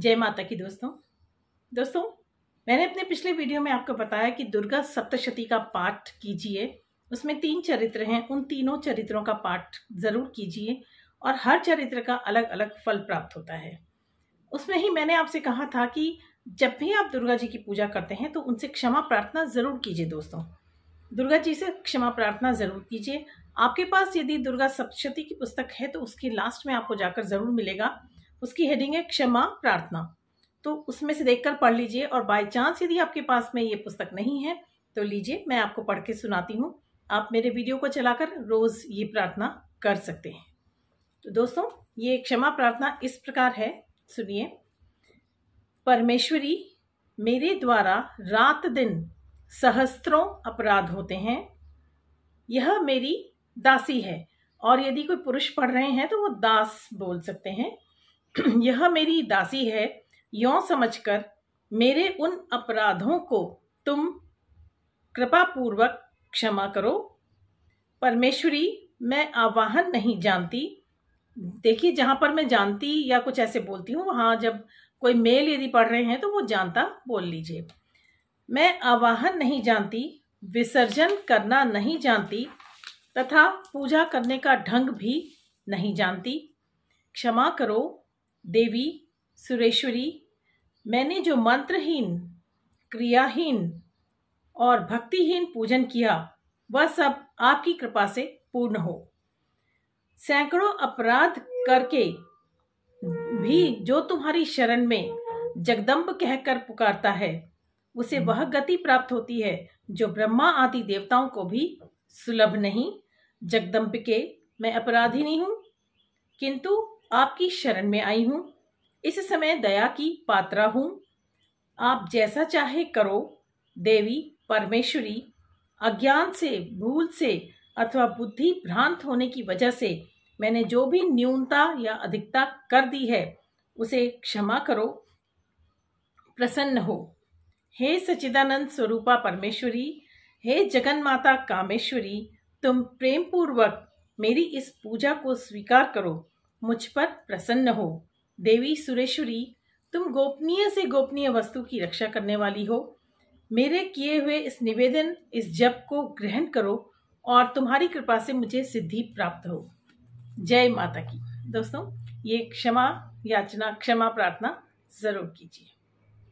जय माता की दोस्तों दोस्तों मैंने अपने पिछले वीडियो में आपको बताया कि दुर्गा सप्तशती का पाठ कीजिए उसमें तीन चरित्र हैं उन तीनों चरित्रों का पाठ ज़रूर कीजिए और हर चरित्र का अलग अलग फल प्राप्त होता है उसमें ही मैंने आपसे कहा था कि जब भी आप दुर्गा जी की पूजा करते हैं तो उनसे क्षमा प्रार्थना ज़रूर कीजिए दोस्तों दुर्गा जी से क्षमा प्रार्थना ज़रूर कीजिए आपके पास यदि दुर्गा सप्तशती की पुस्तक है तो उसकी लास्ट में आपको जाकर ज़रूर मिलेगा उसकी हेडिंग है क्षमा प्रार्थना तो उसमें से देखकर पढ़ लीजिए और बाय चांस यदि आपके पास में ये पुस्तक नहीं है तो लीजिए मैं आपको पढ़ के सुनाती हूँ आप मेरे वीडियो को चलाकर रोज़ ये प्रार्थना कर सकते हैं तो दोस्तों ये क्षमा प्रार्थना इस प्रकार है सुनिए परमेश्वरी मेरे द्वारा रात दिन सहस्त्रों अपराध होते हैं यह मेरी दासी है और यदि कोई पुरुष पढ़ रहे हैं तो वो दास बोल सकते हैं यह मेरी दासी है यों समझकर मेरे उन अपराधों को तुम कृपापूर्वक क्षमा करो परमेश्वरी मैं आवाहन नहीं जानती देखिए जहाँ पर मैं जानती या कुछ ऐसे बोलती हूँ वहाँ जब कोई मेल यदि पढ़ रहे हैं तो वो जानता बोल लीजिए मैं आवाहन नहीं जानती विसर्जन करना नहीं जानती तथा पूजा करने का ढंग भी नहीं जानती क्षमा करो देवी सुरेश्वरी मैंने जो मंत्रहीन क्रियाहीन और भक्तिहीन पूजन किया वह सब आपकी कृपा से पूर्ण हो सैकड़ों अपराध करके भी जो तुम्हारी शरण में जगदम्ब कहकर पुकारता है उसे वह गति प्राप्त होती है जो ब्रह्मा आदि देवताओं को भी सुलभ नहीं जगदम्ब के मैं अपराधी नहीं हूँ किंतु आपकी शरण में आई हूँ इस समय दया की पात्रा हूँ आप जैसा चाहे करो देवी परमेश्वरी अज्ञान से भूल से अथवा बुद्धि भ्रांत होने की वजह से मैंने जो भी न्यूनता या अधिकता कर दी है उसे क्षमा करो प्रसन्न हो हे सचिदानंद स्वरूपा परमेश्वरी हे जगन माता कामेश्वरी तुम प्रेम पूर्वक मेरी इस पूजा को स्वीकार करो मुझ पर प्रसन्न हो देवी सुरेश्वरी तुम गोपनीय से गोपनीय वस्तु की रक्षा करने वाली हो मेरे किए हुए इस निवेदन इस जप को ग्रहण करो और तुम्हारी कृपा से मुझे सिद्धि प्राप्त हो जय माता की दोस्तों ये क्षमा याचना क्षमा प्रार्थना ज़रूर कीजिए